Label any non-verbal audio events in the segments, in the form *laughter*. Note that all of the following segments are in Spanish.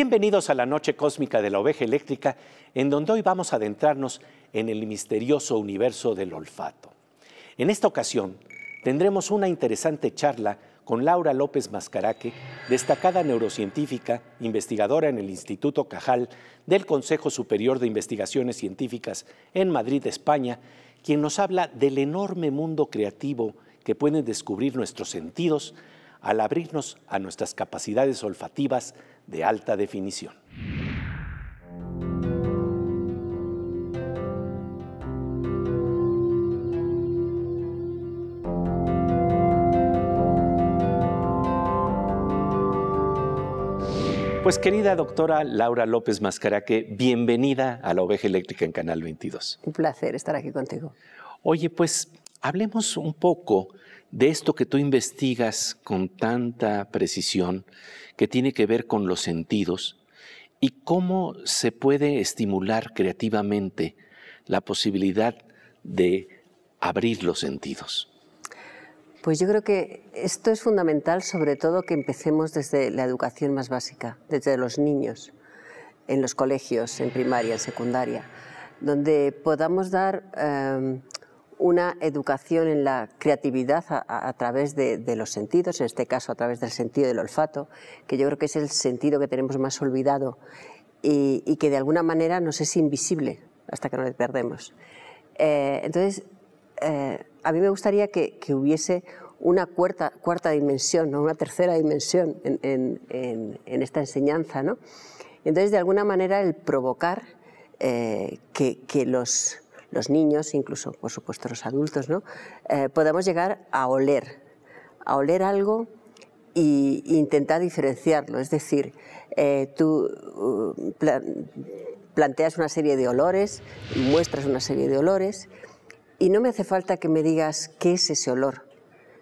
Bienvenidos a la noche cósmica de la oveja eléctrica, en donde hoy vamos a adentrarnos en el misterioso universo del olfato. En esta ocasión tendremos una interesante charla con Laura López Mascaraque, destacada neurocientífica, investigadora en el Instituto Cajal del Consejo Superior de Investigaciones Científicas en Madrid, España, quien nos habla del enorme mundo creativo que pueden descubrir nuestros sentidos al abrirnos a nuestras capacidades olfativas de alta definición. Pues querida doctora Laura López Mascaraque, bienvenida a la Oveja Eléctrica en Canal 22. Un placer estar aquí contigo. Oye, pues hablemos un poco de esto que tú investigas con tanta precisión, que tiene que ver con los sentidos, y cómo se puede estimular creativamente la posibilidad de abrir los sentidos. Pues yo creo que esto es fundamental, sobre todo que empecemos desde la educación más básica, desde los niños, en los colegios, en primaria, en secundaria, donde podamos dar eh, una educación en la creatividad a, través de, los sentidos, en este caso a través del sentido del olfato, que yo creo que es el sentido que tenemos más olvidado y, que de alguna manera nos es invisible hasta que nos perdemos. Eh, entonces, eh, a mí me gustaría que, hubiese una cuarta, cuarta dimensión, ¿no? una tercera dimensión en, esta enseñanza. ¿no? Entonces, de alguna manera, el provocar eh, que, los los niños, incluso por supuesto los adultos, ¿no? Eh, podamos llegar a oler, a oler algo e intentar diferenciarlo. Es decir, eh, tú uh, planteas una serie de olores, muestras una serie de olores, y no me hace falta que me digas qué es ese olor,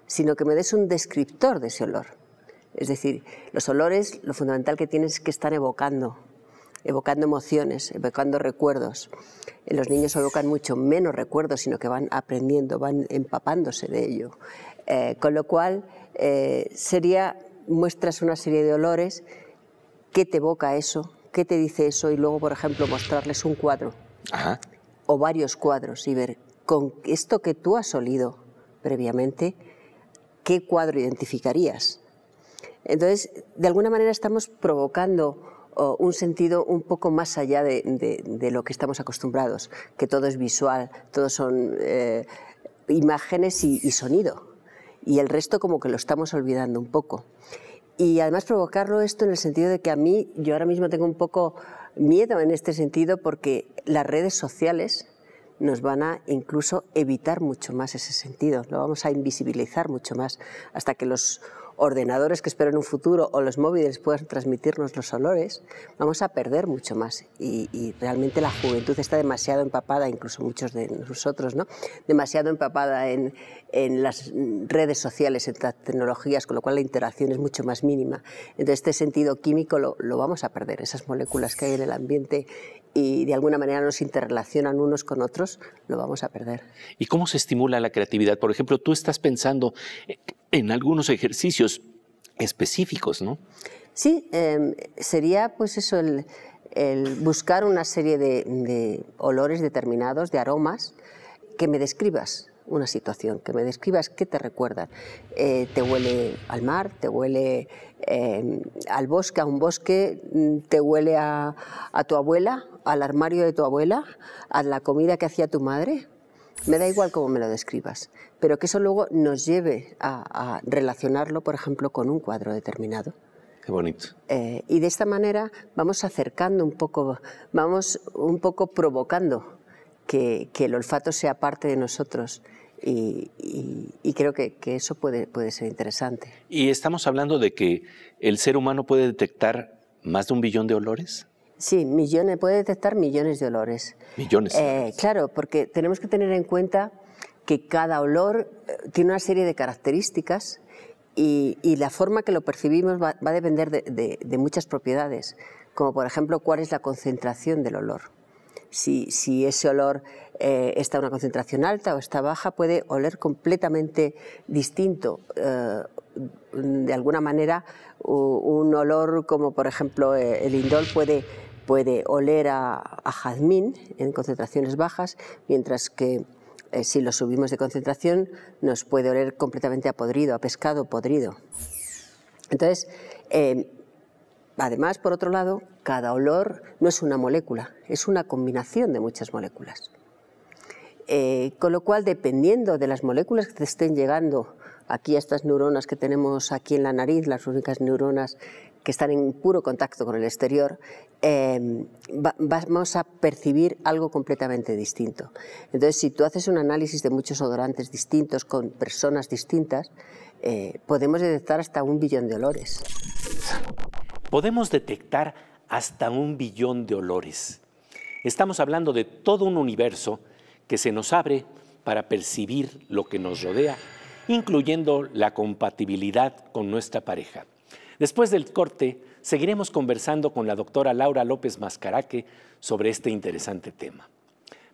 sino que me des un descriptor de ese olor. Es decir, los olores, lo fundamental que tienes es que están evocando evocando emociones, evocando recuerdos. Eh, los niños evocan mucho menos recuerdos, sino que van aprendiendo, van empapándose de ello. Eh, con lo cual, eh, sería, muestras una serie de olores, ¿qué te evoca eso? ¿Qué te dice eso? Y luego, por ejemplo, mostrarles un cuadro o varios cuadros y ver con esto que tú has olido previamente, ¿qué cuadro identificarías? Entonces, de alguna manera estamos provocando un sentido un poco más allá de, lo que estamos acostumbrados, que todo es visual, todo son eh, imágenes y sonido. Y el resto como que lo estamos olvidando un poco. Y además provocarlo esto en el sentido de que a mí, yo ahora mismo tengo un poco miedo en este sentido porque las redes sociales nos van a incluso evitar mucho más ese sentido, lo vamos a invisibilizar mucho más, hasta que los ordenadores que espero en un futuro o los móviles puedan transmitirnos los olores, vamos a perder mucho más. Y, realmente la juventud está demasiado empapada, incluso muchos de nosotros, ¿no? demasiado empapada en, las redes sociales, en las tecnologías, con lo cual la interacción es mucho más mínima. Entonces, este sentido químico lo, lo vamos a perder, esas moléculas que hay en el ambiente y de alguna manera nos interrelacionan unos con otros, lo vamos a perder. ¿Y cómo se estimula la creatividad? Por ejemplo, tú estás pensando en algunos ejercicios específicos, ¿no? Sí, em, sería pues eso, el, buscar una serie de, olores determinados, de aromas, que me describas una situación, que me describas qué te recuerda. Eh, ¿Te huele al mar? ¿Te huele em, al bosque, a un bosque? Mm, ¿Te huele a, a, tu abuela? al armario de tu abuela, a la comida que hacía tu madre, me da igual cómo me lo describas, pero que eso luego nos lleve a, relacionarlo, por ejemplo, con un cuadro determinado. Qué bonito. Eh, y de esta manera vamos acercando un poco, vamos un poco provocando que, el olfato sea parte de nosotros. Y, creo que, que, eso puede, puede ser interesante. Y estamos hablando de que el ser humano puede detectar más de un billón de olores. Sí, millones, puede detectar millones de olores. Millones. Eh, claro, porque tenemos que tener en cuenta que cada olor eh, tiene una serie de características y, la forma que lo percibimos va, a depender de, muchas propiedades, como por ejemplo cuál es la concentración del olor. Si, ese olor eh, está a una concentración alta o está baja, puede oler completamente distinto. de alguna manera, un olor como por ejemplo el indol puede puede oler a, jazmín en concentraciones bajas, mientras que eh, si lo subimos de concentración nos puede oler completamente a podrido, a pescado podrido. Entonces, em, además, por otro lado, cada olor no es una molécula, es una combinación de muchas moléculas. Eh, con lo cual, dependiendo de las moléculas que estén llegando aquí a estas neuronas que tenemos aquí en la nariz, las únicas neuronas que están en puro contacto con el exterior, Em, vamos a percibir algo completamente distinto. Entonces, si tú haces un análisis de muchos odorantes distintos con personas distintas, eh, podemos detectar hasta un billón de olores. Podemos detectar hasta un billón de olores. Estamos hablando de todo un universo que se nos abre para percibir lo que nos rodea, incluyendo la compatibilidad con nuestra pareja. Después del corte, seguiremos conversando con la doctora Laura López Mascaraque sobre este interesante tema.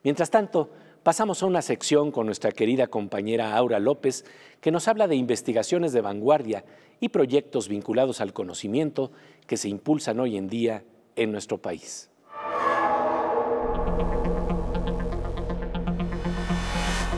Mientras tanto, pasamos a una sección con nuestra querida compañera Aura López, que nos habla de investigaciones de vanguardia y proyectos vinculados al conocimiento que se impulsan hoy en día en nuestro país.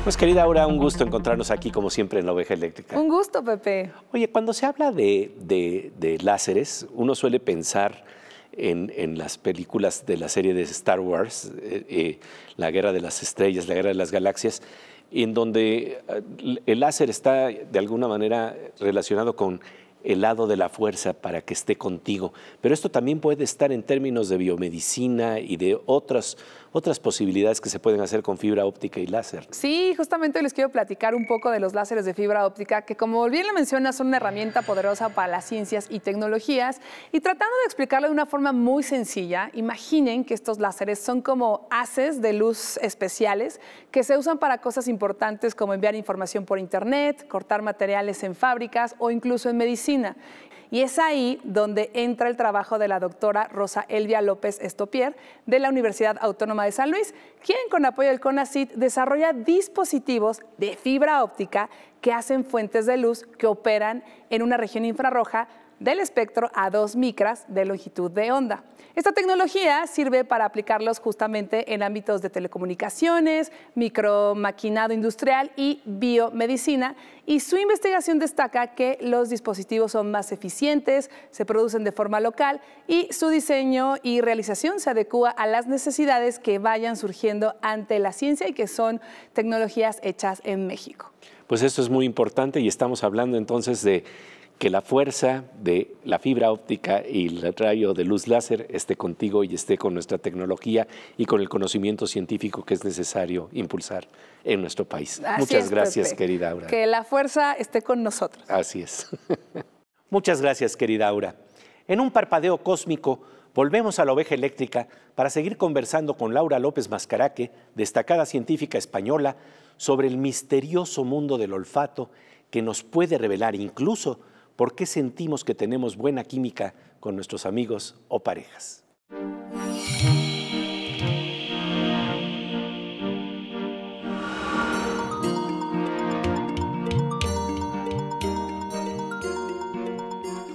Pues querida Aura, un gusto encontrarnos aquí como siempre en la oveja eléctrica. Un gusto, Pepe. Oye, cuando se habla de, láseres, uno suele pensar en, las películas de la serie de Star Wars, eh, eh, la guerra de las estrellas, la guerra de las galaxias, en donde eh, el láser está de alguna manera relacionado con el lado de la fuerza para que esté contigo. Pero esto también puede estar en términos de biomedicina y de otras otras posibilidades que se pueden hacer con fibra óptica y láser. Sí, justamente hoy les quiero platicar un poco de los láseres de fibra óptica, que como bien lo menciona son una herramienta poderosa para las ciencias y tecnologías. Y tratando de explicarlo de una forma muy sencilla, imaginen que estos láseres son como haces de luz especiales que se usan para cosas importantes como enviar información por Internet, cortar materiales en fábricas o incluso en medicina. Y es ahí donde entra el trabajo de la doctora Rosa Elvia López Estopier de la Universidad Autónoma de San Luis, quien con apoyo del CONACIT desarrolla dispositivos de fibra óptica que hacen fuentes de luz que operan en una región infrarroja del espectro a 2 micras de longitud de onda. Esta tecnología sirve para aplicarlos justamente en ámbitos de telecomunicaciones, micromaquinado industrial y biomedicina. Y su investigación destaca que los dispositivos son más eficientes, se producen de forma local y su diseño y realización se adecúa a las necesidades que vayan surgiendo ante la ciencia y que son tecnologías hechas en México. Pues esto es muy importante y estamos hablando entonces de que la fuerza de la fibra óptica y el rayo de luz láser esté contigo y esté con nuestra tecnología y con el conocimiento científico que es necesario impulsar en nuestro país. Muchas gracias, querida Aura. Que la fuerza esté con nosotros. Así es. *laughs* Muchas gracias, querida Aura. En un parpadeo cósmico, volvemos a la oveja eléctrica para seguir conversando con Laura López Mascaraque, destacada científica española, sobre el misterioso mundo del olfato que nos puede revelar incluso por qué sentimos que tenemos buena química con nuestros amigos o parejas.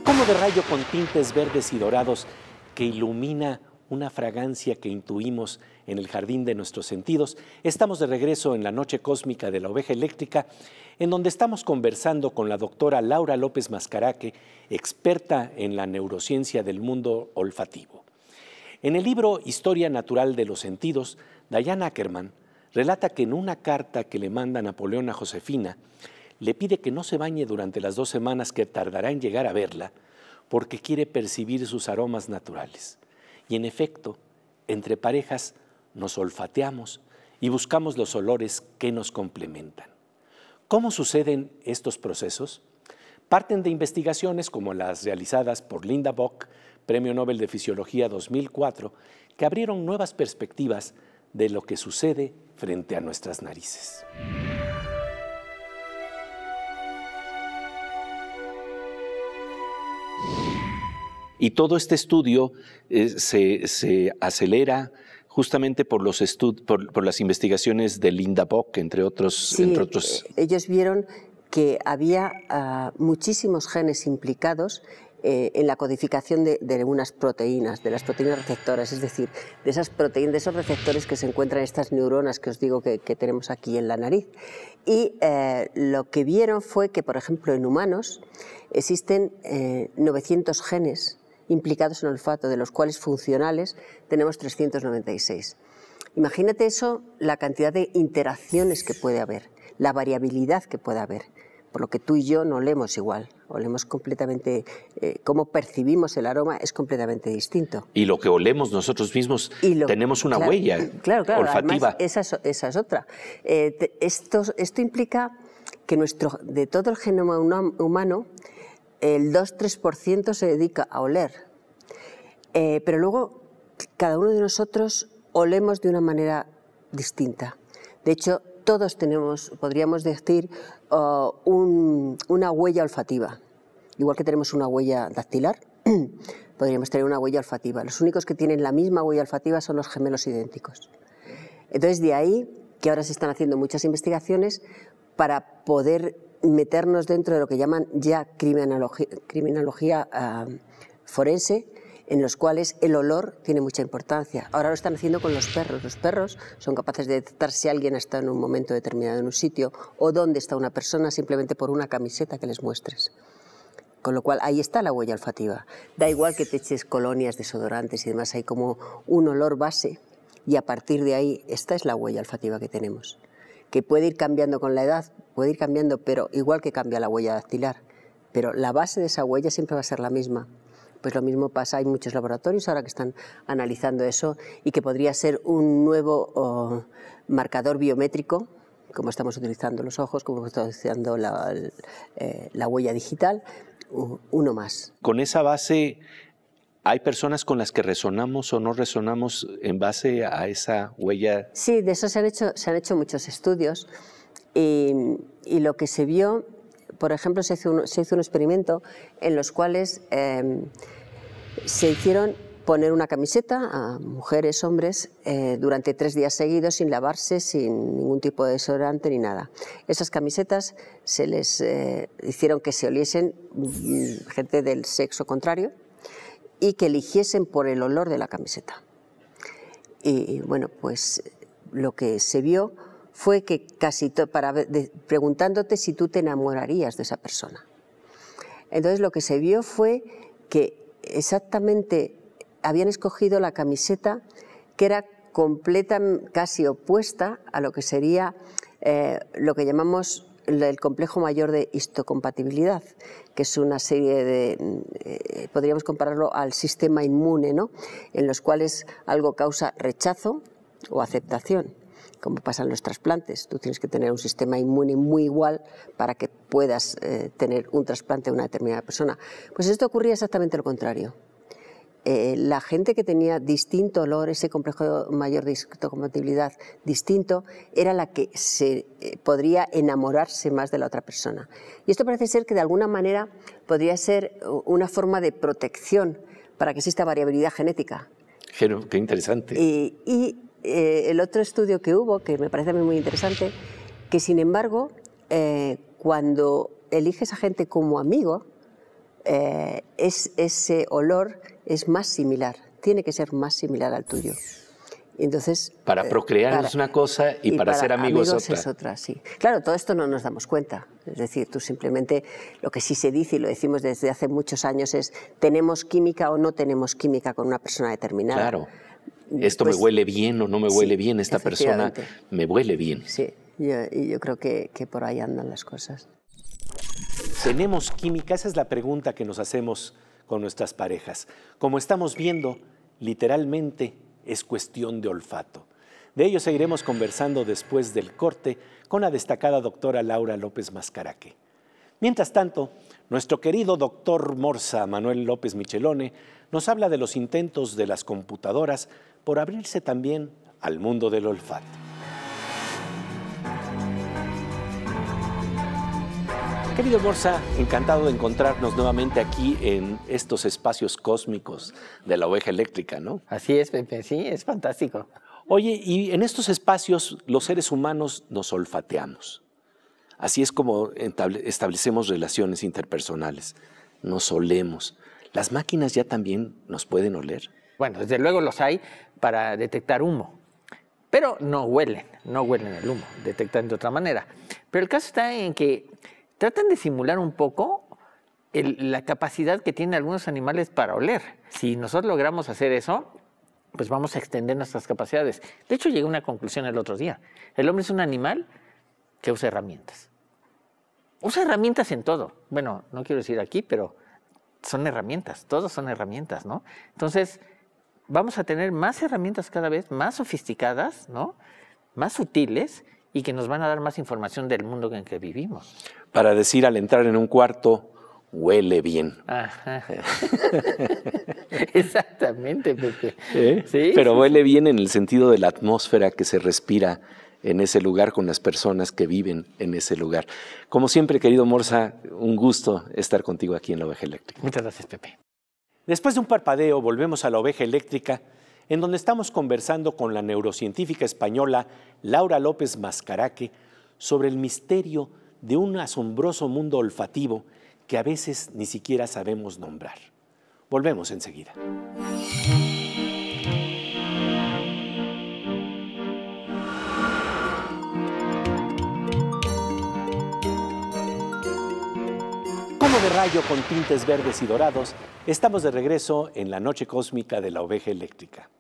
como de rayo con tintes verdes y dorados que ilumina una fragancia que intuimos en el jardín de nuestros sentidos. Estamos de regreso en la noche cósmica de la oveja eléctrica en donde estamos conversando con la doctora Laura López Mascaraque, experta en la neurociencia del mundo olfativo. En el libro Historia Natural de los Sentidos, Diane Ackerman relata que en una carta que le manda Napoleón a Josefina, le pide que no se bañe durante las dos semanas que tardará en llegar a verla, porque quiere percibir sus aromas naturales. Y en efecto, entre parejas nos olfateamos y buscamos los olores que nos complementan. ¿Cómo suceden estos procesos? Parten de investigaciones como las realizadas por Linda Bock, Premio Nobel de Fisiología 2004, que abrieron nuevas perspectivas de lo que sucede frente a nuestras narices. Y todo este estudio eh, se, se acelera justamente por, los por, las investigaciones de Linda Bock, entre otros. entre otros. Eh, ellos vieron que había ah, muchísimos genes implicados eh, en la codificación de, unas proteínas, de las proteínas receptoras, es decir, de esas proteínas, de esos receptores que se encuentran en estas neuronas que os digo que, tenemos aquí en la nariz. Y eh, lo que vieron fue que, por ejemplo, en humanos existen 900 genes implicados en olfato, de los cuales funcionales tenemos 396. Imagínate eso, la cantidad de interacciones que puede haber, la variabilidad que puede haber, por lo que tú y yo no olemos igual, olemos completamente, eh, cómo percibimos el aroma es completamente distinto. Y lo que olemos nosotros mismos, tenemos una huella claro, claro, olfativa. Esa es, otra. Eh, esto, esto implica que nuestro, de todo el genoma humano, el 2-3% se dedica a oler. Eh, pero luego cada uno de nosotros olemos de una manera distinta. De hecho, todos tenemos, podríamos decir, una huella olfativa. Igual que tenemos una huella dactilar, *clears throat* podríamos tener una huella olfativa. Los únicos que tienen la misma huella olfativa son los gemelos idénticos. Entonces, de ahí que ahora se están haciendo muchas investigaciones para poder meternos dentro de lo que llaman ya criminología, ah, forense, en los cuales el olor tiene mucha importancia. Ahora lo están haciendo con los perros. Los perros son capaces de detectar si alguien está en un momento determinado en un sitio o dónde está una persona simplemente por una camiseta que les muestres. Con lo cual, ahí está la huella olfativa. Da igual que te eches colonias, desodorantes y demás, hay como un olor base y a partir de ahí, esta es la huella olfativa que tenemos, que puede ir cambiando con la edad, puede ir cambiando, pero igual que cambia la huella dactilar, pero la base de esa huella siempre va a ser la misma. Pues lo mismo pasa, hay muchos laboratorios ahora que están analizando eso y que podría ser un nuevo oh, marcador biométrico, como estamos utilizando los ojos, como estamos utilizando la, eh, huella digital, uno más. Con esa base ¿Hay personas con las que resonamos o no resonamos en base a esa huella? Sí, de eso se han hecho, se han hecho muchos estudios. Y, lo que se vio, por ejemplo, se hizo un, experimento en los cuales em, se hicieron poner una camiseta a mujeres, hombres, eh, durante tres días seguidos sin lavarse, sin ningún tipo de desodorante ni nada. Esas camisetas se les eh, hicieron que se oliesen mm, gente del sexo contrario y que eligiesen por el olor de la camiseta. Y bueno, pues lo que se vio fue que casi para preguntándote si tú te enamorarías de esa persona. Entonces lo que se vio fue que exactamente habían escogido la camiseta que era completa, casi opuesta a lo que sería eh, lo que llamamos el complejo mayor de histocompatibilidad, que es una serie de, eh, podríamos compararlo al sistema inmune, ¿no? en los cuales algo causa rechazo o aceptación como pasan los trasplantes. Tú tienes que tener un sistema inmune muy igual para que puedas eh, tener un trasplante de una determinada persona. Pues esto ocurría exactamente lo contrario. Eh, la gente que tenía distinto olor, ese complejo mayor de histocompatibilidad distinto, era la que se eh, podría enamorarse más de la otra persona. Y esto parece ser que de alguna manera podría ser una forma de protección para que exista variabilidad genética. Qué interesante. y eh, el otro estudio que hubo, que me parece a mí muy interesante, que sin embargo, eh, cuando eliges a gente como amigo, eh, es, ese olor es más similar, tiene que ser más similar al tuyo. Entonces, para procrear es una cosa y, para, ser amigos, es otra. Claro, todo esto no nos damos cuenta. Es decir, tú simplemente lo que sí se dice y lo decimos desde hace muchos años es tenemos química o no tenemos química con una persona determinada. Claro esto me huele bien o no me huele bien, esta persona me huele bien. Sí, y yo creo que, que por ahí andan las cosas. ¿Tenemos química? Esa es la pregunta que nos hacemos con nuestras parejas. Como estamos viendo, literalmente es cuestión de olfato. De ello seguiremos conversando después del corte con la destacada doctora Laura López Mascaraque. Mientras tanto, nuestro querido doctor Morsa Manuel López Michelone nos habla de los intentos de las computadoras por abrirse también al mundo del olfato. Querido Borsa, encantado de encontrarnos nuevamente aquí en estos espacios cósmicos de la oveja eléctrica, ¿no? Así es, Pepe, sí, es fantástico. Oye, y en estos espacios los seres humanos nos olfateamos. Así es como establecemos relaciones interpersonales. Nos olemos. ¿Las máquinas ya también nos pueden oler? Bueno, desde luego los hay para detectar humo, pero no huelen, no huelen el humo, detectan de otra manera. Pero el caso está en que tratan de simular un poco la capacidad que tienen algunos animales para oler. Si nosotros logramos hacer eso, pues vamos a extender nuestras capacidades. De hecho, llegué a una conclusión el otro día. El hombre es un animal que usa herramientas. Usa herramientas en todo. Bueno, no quiero decir aquí, pero son herramientas, todos son herramientas, ¿no? Entonces, vamos a tener más herramientas cada vez más sofisticadas, ¿no? más sutiles y que nos van a dar más información del mundo en que vivimos. Para decir al entrar en un cuarto, huele bien. Eh. *laughs* Exactamente, Pepe. ¿Eh? Pero huele bien en el sentido de la atmósfera que se respira en ese lugar con las personas que viven en ese lugar. Como siempre, querido Morsa, un gusto estar contigo aquí en la Oveja Eléctrica. Muchas gracias, Pepe. Después de un parpadeo volvemos a la oveja eléctrica, en donde estamos conversando con la neurocientífica española Laura López Mascaraque sobre el misterio de un asombroso mundo olfativo que a veces ni siquiera sabemos nombrar. Volvemos enseguida. de rayo con tintes verdes y dorados, estamos de regreso en la noche cósmica de la oveja eléctrica.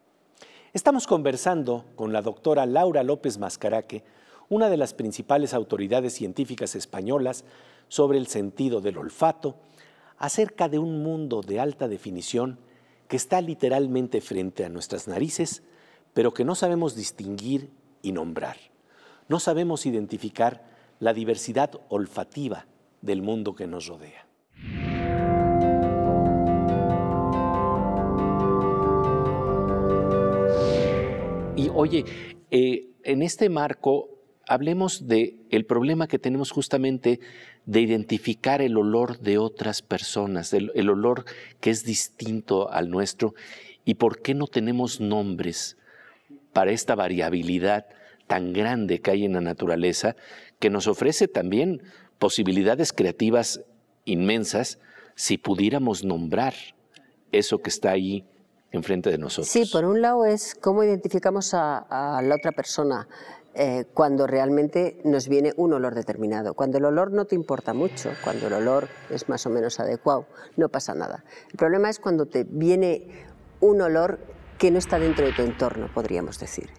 Estamos conversando con la doctora Laura López Mascaraque, una de las principales autoridades científicas españolas, sobre el sentido del olfato, acerca de un mundo de alta definición que está literalmente frente a nuestras narices, pero que no sabemos distinguir y nombrar. No sabemos identificar la diversidad olfativa del mundo que nos rodea. Y oye, eh, en este marco, hablemos de el problema que tenemos justamente de identificar el olor de otras personas, el, el olor que es distinto al nuestro y por qué no tenemos nombres para esta variabilidad tan grande que hay en la naturaleza, que nos ofrece también posibilidades creativas inmensas si pudiéramos nombrar eso que está ahí enfrente de nosotros. Sí, por un lado es cómo identificamos a, la otra persona. Eh, cuando realmente nos viene un olor determinado. Cuando el olor no te importa mucho, cuando el olor es más o menos adecuado, no pasa nada. El problema es cuando te viene un olor que no está dentro de tu entorno, podríamos decir,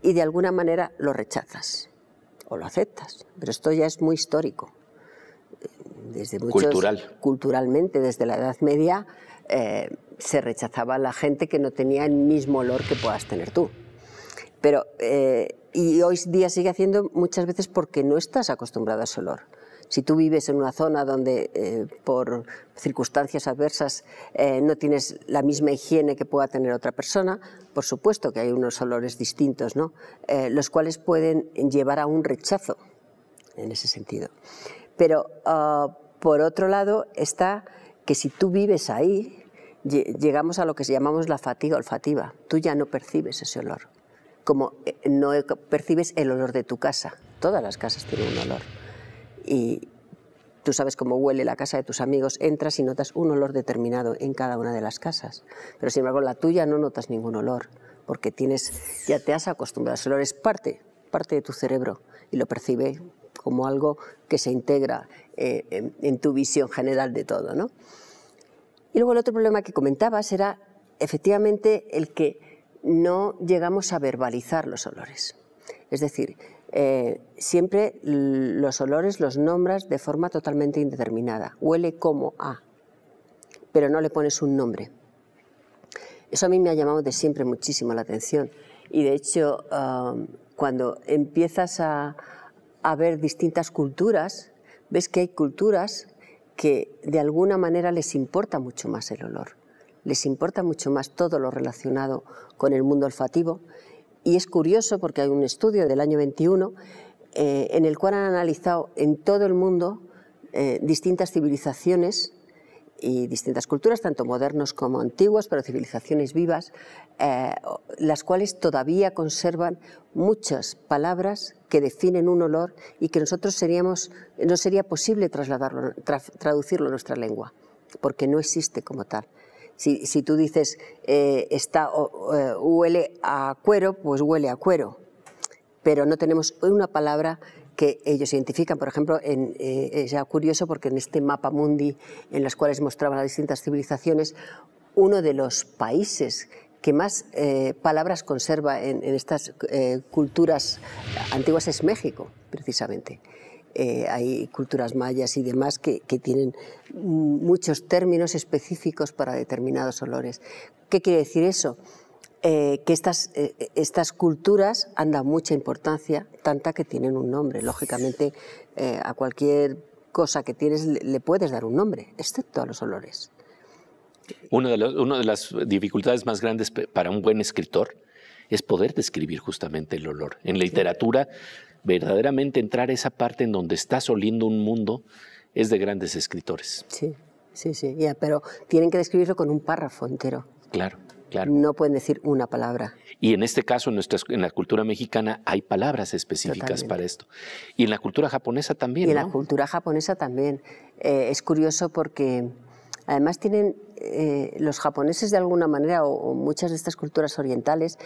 y de alguna manera lo rechazas o lo aceptas. Pero esto ya es muy histórico. Eh, desde muchos, Cultural. Culturalmente, desde la Edad Media, eh, se rechazaba a la gente que no tenía el mismo olor que puedas tener tú. Pero, eh, y hoy día sigue haciendo muchas veces porque no estás acostumbrado a ese olor. Si tú vives en una zona donde eh, por circunstancias adversas no tienes la misma higiene que pueda tener otra persona, por supuesto que hay unos olores distintos, ¿no? los cuales pueden llevar a un rechazo en ese sentido. Pero ah, por otro lado está que si tú vives ahí, llegamos a lo que llamamos la fatiga olfativa. Tú ya no percibes ese olor, como eh, no percibes el olor de tu casa. Todas las casas tienen un olor. Y tú sabes cómo huele la casa de tus amigos, entras y notas un olor determinado en cada una de las casas. Pero sin embargo, la tuya no notas ningún olor, porque tienes, ya te has acostumbrado. ese olor es parte, parte de tu cerebro y lo percibe como algo que se integra eh, en, tu visión general de todo. Y luego el otro problema que comentabas era efectivamente el que no llegamos a verbalizar los olores. Es decir, eh, siempre los olores los nombras de forma totalmente indeterminada. Huele como a, pero no le pones un nombre. Eso a mí me ha llamado de siempre muchísimo la atención. Y de hecho, ah, cuando empiezas a, a ver distintas culturas, ves que hay culturas que de alguna manera les importa mucho más el olor, les importa mucho más todo lo relacionado con el mundo olfativo. Y es curioso porque hay un estudio del año 21 eh, en el cual han analizado en todo el mundo eh, distintas civilizaciones y distintas culturas, tanto modernos como antiguos, pero civilizaciones vivas, eh, las cuales todavía conservan muchas palabras que definen un olor y que nosotros seríamos, no sería posible trasladarlo, traducirlo a nuestra lengua, porque no existe como tal. Si, tú dices, eh, está, eh, huele a cuero, pues huele a cuero, pero no tenemos una palabra que ellos identifican. Por ejemplo, en, eh, es curioso porque en este mapa mundi en las cuales mostraban las distintas civilizaciones, uno de los países que más eh, palabras conserva en, estas eh, culturas antiguas es México, precisamente. hay culturas mayas y demás que, tienen muchos términos específicos para determinados olores. ¿Qué quiere decir eso? Eh, que estas, eh, estas culturas han dado mucha importancia, tanta que tienen un nombre. Lógicamente, eh, a cualquier cosa que tienes le, puedes dar un nombre, excepto a los olores. Una de, de las dificultades más grandes para un buen escritor es poder describir justamente el olor. En la literatura, verdaderamente entrar a esa parte en donde estás oliendo un mundo es de grandes escritores. Sí, sí, sí, ya, pero tienen que describirlo con un párrafo entero. Claro. No pueden decir una palabra. Y en este caso, en, la cultura mexicana hay palabras específicas para esto. Y en la cultura japonesa también. en la cultura japonesa también. Eh, es curioso porque además tienen eh, los japoneses de alguna manera, o, muchas de estas culturas orientales,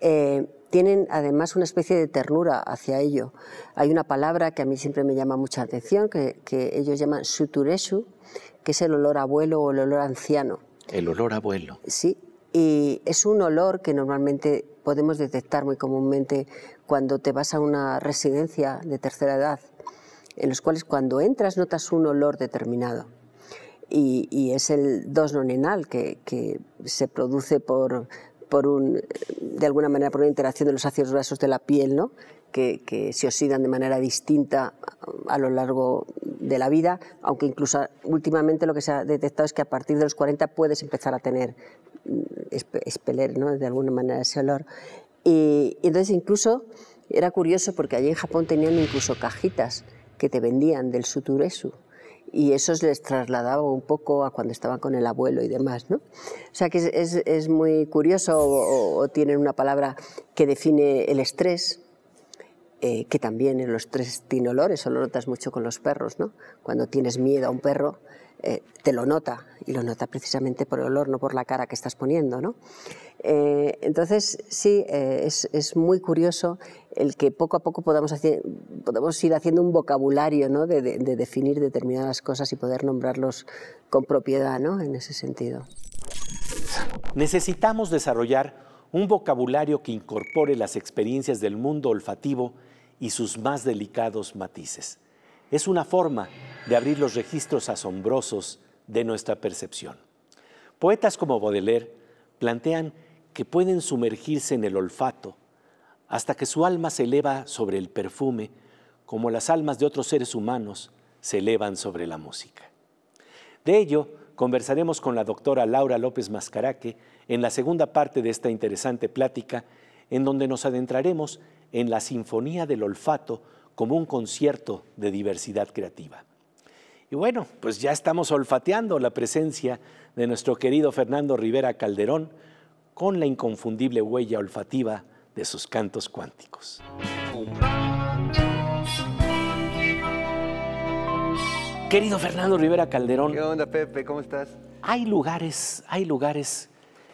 eh, tienen además una especie de ternura hacia ello. Hay una palabra que a mí siempre me llama mucha atención, que, ellos llaman suturesu, que es el olor abuelo o el olor anciano. El olor abuelo. Sí, y es un olor que normalmente podemos detectar muy comúnmente cuando te vas a una residencia de tercera edad, en los cuales cuando entras notas un olor determinado. Y, es el dos nonenal que, que se produce por, un, de alguna manera por una interacción de los ácidos grasos de la piel, ¿no? que, que, se oxidan de manera distinta a lo largo de la vida, aunque incluso últimamente lo que se ha detectado es que a partir de los 40 puedes empezar a tener expeler ¿no? de alguna manera ese olor. Y, entonces incluso era curioso porque allí en Japón tenían incluso cajitas que te vendían del suturesu y eso les trasladaba un poco a cuando estaban con el abuelo y demás, ¿no? O sea que es, muy curioso o, tienen una palabra que define el estrés, eh, que también en los tres tinolores, eso lo notas mucho con los perros, ¿no? Cuando tienes miedo a un perro, eh, te lo nota, y lo nota precisamente por el olor, no por la cara que estás poniendo, ¿no? Eh, entonces, sí, es, muy curioso el que poco a poco podamos, hacer, ir haciendo un vocabulario, ¿no? De, definir determinadas cosas y poder nombrarlos con propiedad, ¿no? En ese sentido. Necesitamos desarrollar un vocabulario que incorpore las experiencias del mundo olfativo y sus más delicados matices. Es una forma de abrir los registros asombrosos de nuestra percepción. Poetas como Baudelaire plantean que pueden sumergirse en el olfato hasta que su alma se eleva sobre el perfume, como las almas de otros seres humanos se elevan sobre la música. De ello, conversaremos con la doctora Laura López Mascaraque en la segunda parte de esta interesante plática, en donde nos adentraremos en la Sinfonía del Olfato como un concierto de diversidad creativa. Y bueno, pues ya estamos olfateando la presencia de nuestro querido Fernando Rivera Calderón con la inconfundible huella olfativa de sus cantos cuánticos. Querido Fernando Rivera Calderón. ¿Qué onda, Pepe? ¿Cómo estás? Hay lugares, hay lugares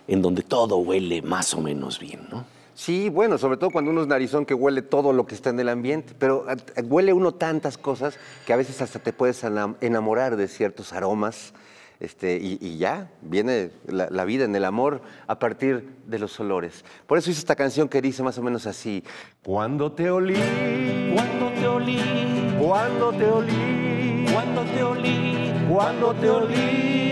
en donde todo huele más o menos bien, ¿no? Sí, bueno, sobre todo cuando uno es narizón que huele todo lo que está en el ambiente, pero ah, eh, huele uno tantas cosas que a veces hasta te puedes enamorar de ciertos aromas. Este, y, ya, viene la, la, vida en el amor a partir de los olores. Por eso hice esta canción que dice más o menos así. Cuando te olí, cuando te olí, cuando te olí, cuando te olí, cuando te olí.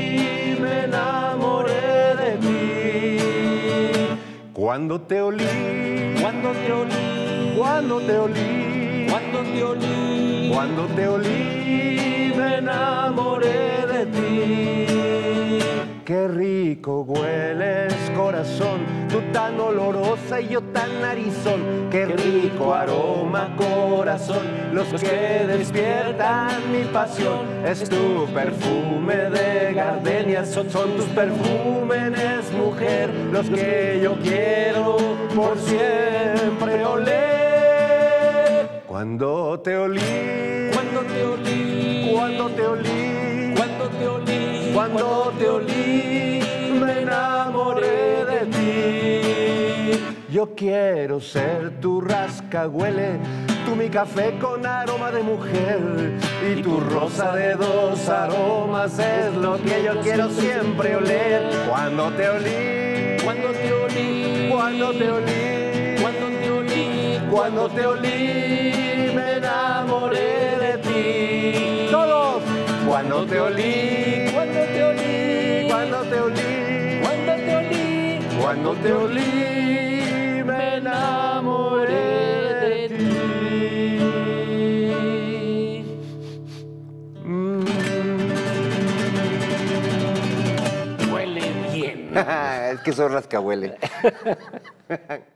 Cuando te olí, cuando te olí, cuando te olí, cuando te olí, cuando te olí, me enamoré de ti qué rico hueles, corazón, tú tan olorosa y yo tan narizón. Qué rico aroma, corazón, los que despiertan mi pasión. Es tu perfume de gardenias, son, son tus perfúmenes, mujer, los que yo quiero por siempre oler. Cuando te olí, cuando te olí, cuando te olí cuando te olí, me enamoré de ti. Yo quiero ser tu rasca huele, tú mi café con aroma de mujer y tu rosa de dos aromas es lo que yo quiero siempre oler. Cuando te olí, cuando te olí, cuando te olí, cuando te olí, cuando te olí, me enamoré de ti. Todos, cuando te olí. Cuando te olí, cuando te olí, cuando te olí, me enamoré de ti. Mm. Huele bien. *laughs* es que son huelen. *laughs*